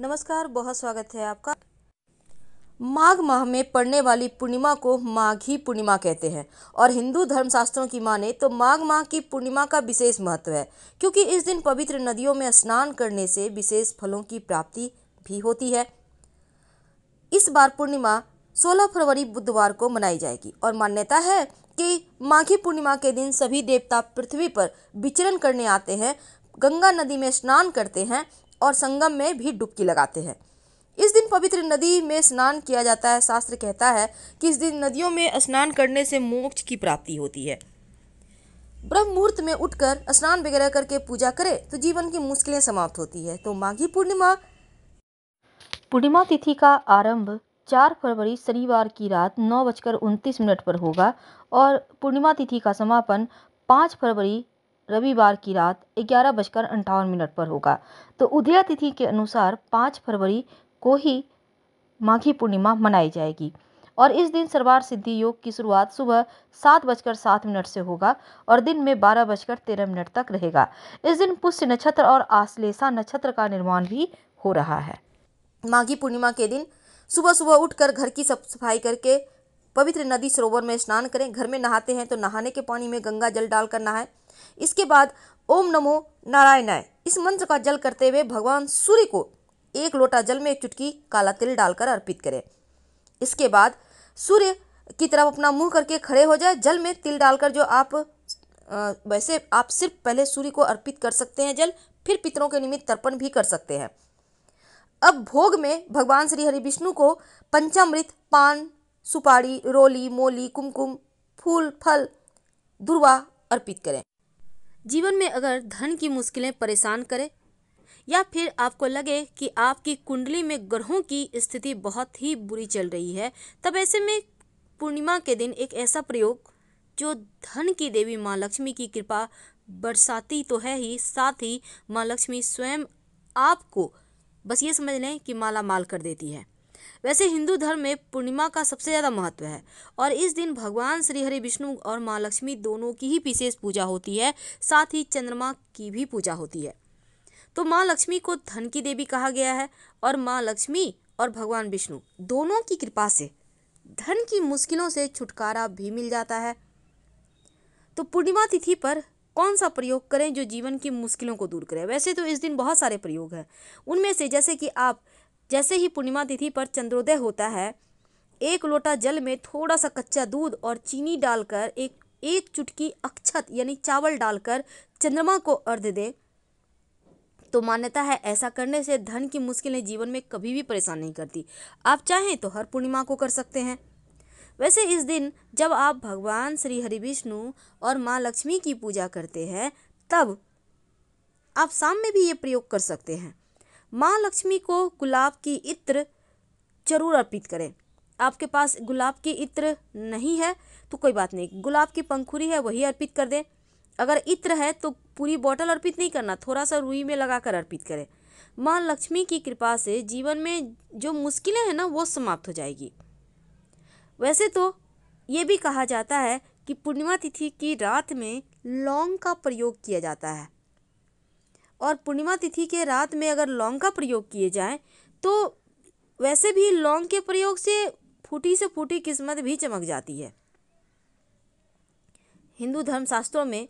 नमस्कार बहुत स्वागत है आपका माघ माह में पड़ने वाली पूर्णिमा को माघी पूर्णिमा कहते हैं और हिंदू धर्मशास्त्रों की माने तो माघ माह की पूर्णिमा का विशेष महत्व है क्योंकि इस दिन पवित्र नदियों में स्नान करने से विशेष फलों की प्राप्ति भी होती है इस बार पूर्णिमा 16 फरवरी बुधवार को मनाई जाएगी और मान्यता है कि माघी पूर्णिमा के दिन सभी देवता पृथ्वी पर विचरण करने आते हैं गंगा नदी में स्नान करते हैं और संगम में भी डुबकी लगाते हैं इस दिन पवित्र नदी में स्नान किया जाता है शास्त्र कहता है कि इस दिन नदियों में स्नान करने से मोक्ष की प्राप्ति होती है ब्रह्म मुहूर्त में उठकर स्नान वगैरह करके पूजा करें तो जीवन की मुश्किलें समाप्त होती है तो माघी पूर्णिमा पूर्णिमा तिथि का आरंभ चार फरवरी शनिवार की रात नौ बजकर उनतीस मिनट पर होगा और पूर्णिमा तिथि का समापन पाँच फरवरी रविवार की रात ग्यारह बजकर अंठावन मिनट पर होगा तो उदया तिथि के अनुसार पाँच फरवरी को ही माघी पूर्णिमा मनाई जाएगी और इस दिन सरवार सिद्धि योग की शुरुआत सुबह सात बजकर सात मिनट से होगा और दिन में बारह बजकर तेरह मिनट तक रहेगा इस दिन पुष्य नक्षत्र और आश्लेषा नक्षत्र का निर्माण भी हो रहा है माघी पूर्णिमा के दिन सुबह सुबह उठकर घर की साफ सफाई करके पवित्र नदी सरोवर में स्नान करें घर में नहाते हैं तो नहाने के पानी में गंगा जल डालकर नहाएं इसके बाद ओम नमो नारायणाय इस मंत्र का जल करते हुए भगवान सूर्य को एक लोटा जल में एक चुटकी काला तिल डालकर अर्पित करें इसके बाद सूर्य की तरफ अपना मुंह करके खड़े हो जाए जल में तिल डालकर जो आप आ, वैसे आप सिर्फ पहले सूर्य को अर्पित कर सकते हैं जल फिर पितरों के निमित्त तर्पण भी कर सकते हैं अब भोग में भगवान श्री हरि विष्णु को पंचामृत पान सुपारी रोली मोली कुमकुम फूल फल दुर्वा अर्पित करें जीवन में अगर धन की मुश्किलें परेशान करें या फिर आपको लगे कि आपकी कुंडली में ग्रहों की स्थिति बहुत ही बुरी चल रही है तब ऐसे में पूर्णिमा के दिन एक ऐसा प्रयोग जो धन की देवी माँ लक्ष्मी की कृपा बरसाती तो है ही साथ ही माँ लक्ष्मी स्वयं आपको बस ये समझ लें कि माला माल कर देती है वैसे हिंदू धर्म में पूर्णिमा का सबसे ज़्यादा महत्व है और इस दिन भगवान श्री हरि विष्णु और माँ लक्ष्मी दोनों की ही विशेष पूजा होती है साथ ही चंद्रमा की भी पूजा होती है तो माँ लक्ष्मी को धन की देवी कहा गया है और माँ लक्ष्मी और भगवान विष्णु दोनों की कृपा से धन की मुश्किलों से छुटकारा भी मिल जाता है तो पूर्णिमा तिथि पर कौन सा प्रयोग करें जो जीवन की मुश्किलों को दूर करें वैसे तो इस दिन बहुत सारे प्रयोग हैं उनमें से जैसे कि आप जैसे ही पूर्णिमा तिथि पर चंद्रोदय होता है एक लोटा जल में थोड़ा सा कच्चा दूध और चीनी डालकर एक एक चुटकी अक्षत यानी चावल डालकर चंद्रमा को अर्ध दें तो मान्यता है ऐसा करने से धन की मुश्किलें जीवन में कभी भी परेशान नहीं करती आप चाहें तो हर पूर्णिमा को कर सकते हैं वैसे इस दिन जब आप भगवान श्री हरि विष्णु और माँ लक्ष्मी की पूजा करते हैं तब आप शाम में भी ये प्रयोग कर सकते हैं माँ लक्ष्मी को गुलाब की इत्र जरूर अर्पित करें आपके पास गुलाब की इत्र नहीं है तो कोई बात नहीं गुलाब की पंखुरी है वही अर्पित कर दें अगर इत्र है तो पूरी बॉटल अर्पित नहीं करना थोड़ा सा रुई में लगाकर अर्पित करें माँ लक्ष्मी की कृपा से जीवन में जो मुश्किलें हैं ना वो समाप्त हो जाएगी वैसे तो ये भी कहा जाता है कि पूर्णिमा तिथि की रात में लौंग का प्रयोग किया जाता है और पूर्णिमा तिथि के रात में अगर लौंग का प्रयोग किए जाए तो वैसे भी लौंग के प्रयोग से फूटी से फूटी किस्मत भी चमक जाती है हिंदू धर्मशास्त्रों में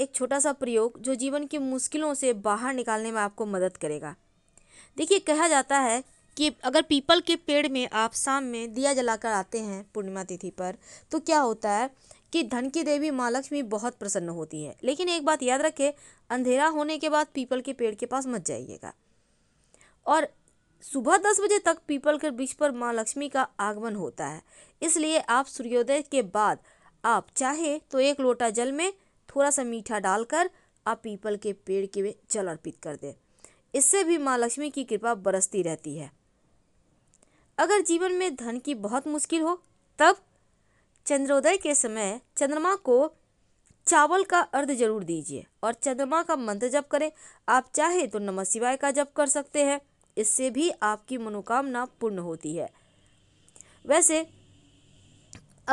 एक छोटा सा प्रयोग जो जीवन की मुश्किलों से बाहर निकालने में आपको मदद करेगा देखिए कहा जाता है कि अगर पीपल के पेड़ में आप शाम में दिया जलाकर आते हैं पूर्णिमा तिथि पर तो क्या होता है कि धन की देवी माँ लक्ष्मी बहुत प्रसन्न होती है लेकिन एक बात याद रखें अंधेरा होने के बाद पीपल के पेड़ के पास मत जाइएगा और सुबह दस बजे तक पीपल के वृक्ष पर माँ लक्ष्मी का आगमन होता है इसलिए आप सूर्योदय के बाद आप चाहे तो एक लोटा जल में थोड़ा सा मीठा डालकर आप पीपल के पेड़ के जल अर्पित कर दें इससे भी माँ लक्ष्मी की कृपा बरसती रहती है अगर जीवन में धन की बहुत मुश्किल हो तब चंद्रोदय के समय चंद्रमा को चावल का अर्ध जरूर दीजिए और चंद्रमा का मंत्र जप करें आप चाहे तो नमः शिवाय का जप कर सकते हैं इससे भी आपकी मनोकामना पूर्ण होती है वैसे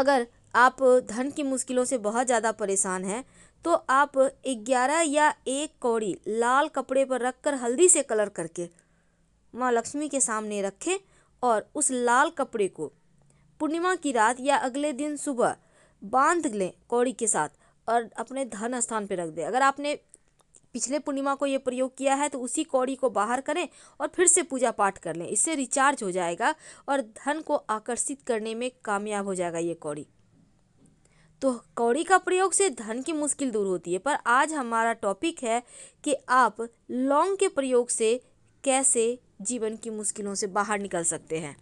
अगर आप धन की मुश्किलों से बहुत ज़्यादा परेशान हैं तो आप ग्यारह या एक कौड़ी लाल कपड़े पर रखकर हल्दी से कलर करके माँ लक्ष्मी के सामने रखें और उस लाल कपड़े को पूर्णिमा की रात या अगले दिन सुबह बांध लें कौड़ी के साथ और अपने धन स्थान पर रख दें अगर आपने पिछले पूर्णिमा को ये प्रयोग किया है तो उसी कौड़ी को बाहर करें और फिर से पूजा पाठ कर लें इससे रिचार्ज हो जाएगा और धन को आकर्षित करने में कामयाब हो जाएगा ये कौड़ी तो कौड़ी का प्रयोग से धन की मुश्किल दूर होती है पर आज हमारा टॉपिक है कि आप लौंग के प्रयोग से कैसे जीवन की मुश्किलों से बाहर निकल सकते हैं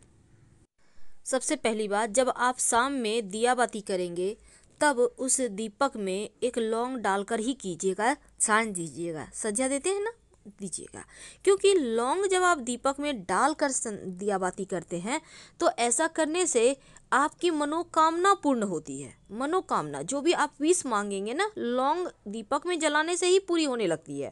सबसे पहली बात जब आप शाम में दिया बाती करेंगे तब उस दीपक में एक लौंग डालकर ही कीजिएगा छान दीजिएगा सज्जा देते हैं ना दीजिएगा क्योंकि लौंग जब आप दीपक में डालकर दियाबाती करते हैं तो ऐसा करने से आपकी मनोकामना पूर्ण होती है मनोकामना जो भी आप विश मांगेंगे ना लौंग दीपक में जलाने से ही पूरी होने लगती है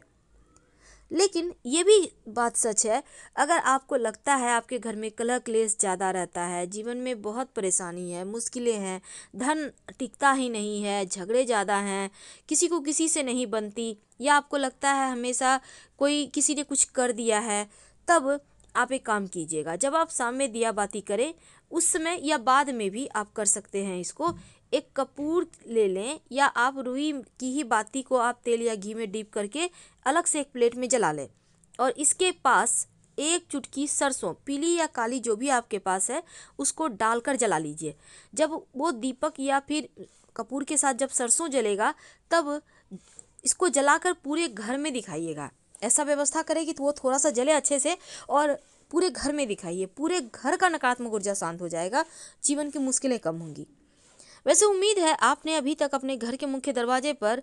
लेकिन ये भी बात सच है अगर आपको लगता है आपके घर में कलह क्लेश ज़्यादा रहता है जीवन में बहुत परेशानी है मुश्किलें हैं धन टिकता ही नहीं है झगड़े ज़्यादा हैं किसी को किसी से नहीं बनती या आपको लगता है हमेशा कोई किसी ने कुछ कर दिया है तब आप एक काम कीजिएगा जब आप सामने दिया बाती करें उस समय या बाद में भी आप कर सकते हैं इसको एक कपूर ले लें या आप रुई की ही बाती को आप तेल या घी में डीप करके अलग से एक प्लेट में जला लें और इसके पास एक चुटकी सरसों पीली या काली जो भी आपके पास है उसको डालकर जला लीजिए जब वो दीपक या फिर कपूर के साथ जब सरसों जलेगा तब इसको जलाकर पूरे घर में दिखाइएगा ऐसा व्यवस्था करें कि तो वो थोड़ा सा जले अच्छे से और पूरे घर में दिखाइए पूरे घर का नकारात्मक ऊर्जा शांत हो जाएगा जीवन की मुश्किलें कम होंगी वैसे उम्मीद है आपने अभी तक अपने घर के मुख्य दरवाजे पर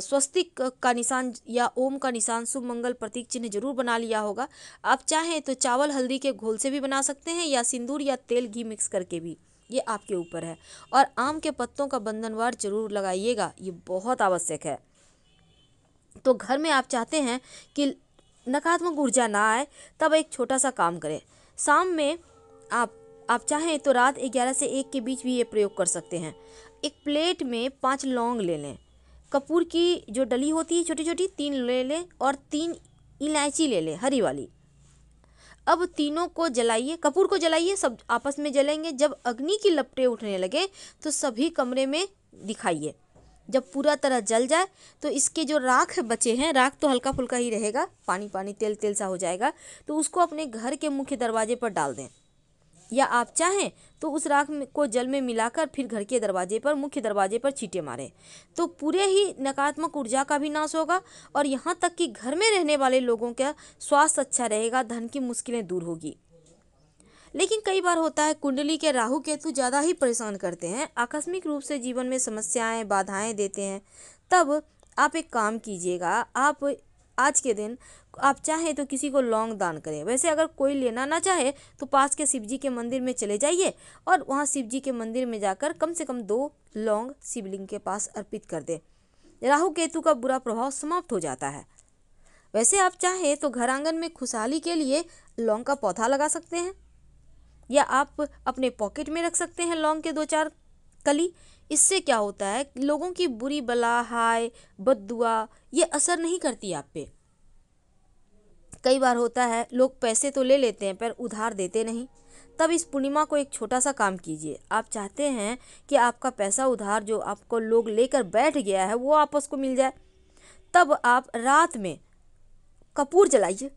स्वस्तिक का निशान या ओम का निशान शुभ मंगल प्रतीक चिन्ह जरूर बना लिया होगा आप चाहें तो चावल हल्दी के घोल से भी बना सकते हैं या सिंदूर या तेल घी मिक्स करके भी ये आपके ऊपर है और आम के पत्तों का बंधनवार जरूर लगाइएगा ये बहुत आवश्यक है तो घर में आप चाहते हैं कि नकारात्मक ऊर्जा ना आए तब एक छोटा सा काम करें शाम में आप आप चाहें तो रात ग्यारह से एक के बीच भी ये प्रयोग कर सकते हैं एक प्लेट में पाँच लौंग ले लें कपूर की जो डली होती है छोटी छोटी तीन ले लें और तीन इलायची ले लें हरी वाली अब तीनों को जलाइए कपूर को जलाइए सब आपस में जलेंगे जब अग्नि की लपटें उठने लगे तो सभी कमरे में दिखाइए जब पूरा तरह जल जाए तो इसके जो राख बचे हैं राख तो हल्का फुल्का ही रहेगा पानी पानी तेल तेल सा हो जाएगा तो उसको अपने घर के मुख्य दरवाजे पर डाल दें या आप चाहें तो उस राख को जल में मिलाकर फिर घर के दरवाजे पर मुख्य दरवाजे पर छींटे मारें तो पूरे ही नकारात्मक ऊर्जा का भी नाश होगा और यहाँ तक कि घर में रहने वाले लोगों का स्वास्थ्य अच्छा रहेगा धन की मुश्किलें दूर होगी लेकिन कई बार होता है कुंडली के राहु केतु ज़्यादा ही परेशान करते हैं आकस्मिक रूप से जीवन में समस्याएं बाधाएं देते हैं तब आप एक काम कीजिएगा आप आज के दिन आप चाहें तो किसी को लौंग दान करें वैसे अगर कोई लेना ना चाहे तो पास के शिव जी के मंदिर में चले जाइए और वहाँ शिव जी के मंदिर में जाकर कम से कम दो लौंग शिवलिंग के पास अर्पित कर दें राहु केतु का बुरा प्रभाव समाप्त हो जाता है वैसे आप चाहें तो घर आंगन में खुशहाली के लिए लौंग का पौधा लगा सकते हैं या आप अपने पॉकेट में रख सकते हैं लौंग के दो चार कली इससे क्या होता है लोगों की बुरी बला हाय बददुआ ये असर नहीं करती आप पे कई बार होता है लोग पैसे तो ले लेते हैं पर उधार देते नहीं तब इस पूर्णिमा को एक छोटा सा काम कीजिए आप चाहते हैं कि आपका पैसा उधार जो आपको लोग लेकर बैठ गया है वो आपस को मिल जाए तब आप रात में कपूर जलाइए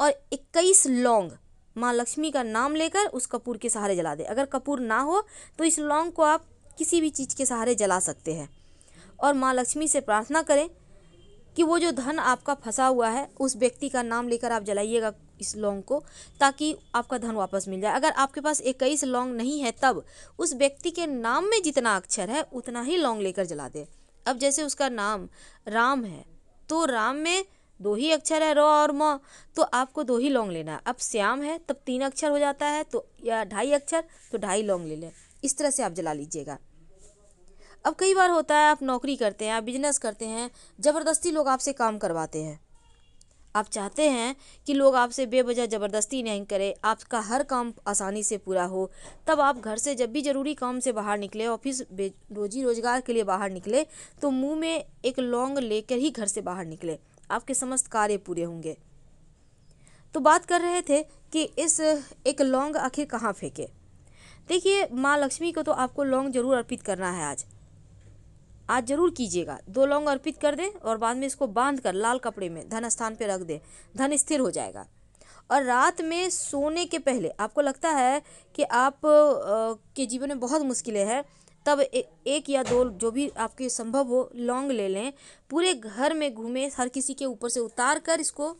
और इक्कीस लौंग माँ लक्ष्मी का नाम लेकर उस कपूर के सहारे जला दें अगर कपूर ना हो तो इस लौंग को आप किसी भी चीज़ के सहारे जला सकते हैं और माँ लक्ष्मी से प्रार्थना करें कि वो जो धन आपका फंसा हुआ है उस व्यक्ति का नाम लेकर आप जलाइएगा इस लौंग को ताकि आपका धन वापस मिल जाए अगर आपके पास इक्कीस लौंग नहीं है तब उस व्यक्ति के नाम में जितना अक्षर है उतना ही लौंग लेकर जला दें अब जैसे उसका नाम राम है तो राम में दो ही अक्षर है रो और म तो आपको दो ही लौंग लेना है अब श्याम है तब तीन अक्षर हो जाता है तो या ढाई अक्षर तो ढाई लौंग ले लें इस तरह से आप जला लीजिएगा अब कई बार होता है आप नौकरी करते हैं आप बिजनेस करते हैं ज़बरदस्ती लोग आपसे काम करवाते हैं आप चाहते हैं कि लोग आपसे बेवजह ज़बरदस्ती नहीं करें आपका हर काम आसानी से पूरा हो तब आप घर से जब भी ज़रूरी काम से बाहर निकले ऑफिस रोजी रोज़गार के लिए बाहर निकले तो मुंह में एक लौंग लेकर ही घर से बाहर निकले आपके समस्त कार्य पूरे होंगे तो बात कर रहे थे कि इस एक लौंग आखिर कहाँ फेंके देखिए माँ लक्ष्मी को तो आपको लॉन्ग जरूर अर्पित करना है आज आज जरूर कीजिएगा दो लौंग अर्पित कर दें और बाद में इसको बांध कर लाल कपड़े में धन स्थान पर रख दें धन स्थिर हो जाएगा और रात में सोने के पहले आपको लगता है कि आप आ, के जीवन में बहुत मुश्किलें हैं तब ए, एक या दो जो भी आपके संभव हो लौंग ले लें पूरे घर में घूमें हर किसी के ऊपर से उतार कर इसको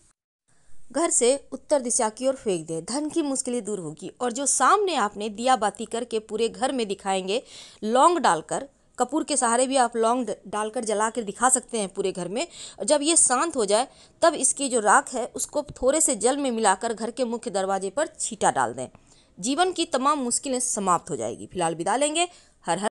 घर से उत्तर दिशा की ओर फेंक दें धन की मुश्किलें दूर होगी और जो सामने आपने दिया बाती करके पूरे घर में दिखाएंगे लौंग डालकर कपूर के सहारे भी आप लौंग डालकर जला कर दिखा सकते हैं पूरे घर में जब ये शांत हो जाए तब इसकी जो राख है उसको थोड़े से जल में मिलाकर घर के मुख्य दरवाजे पर छीटा डाल दें जीवन की तमाम मुश्किलें समाप्त हो जाएगी फिलहाल विदा लेंगे हर हर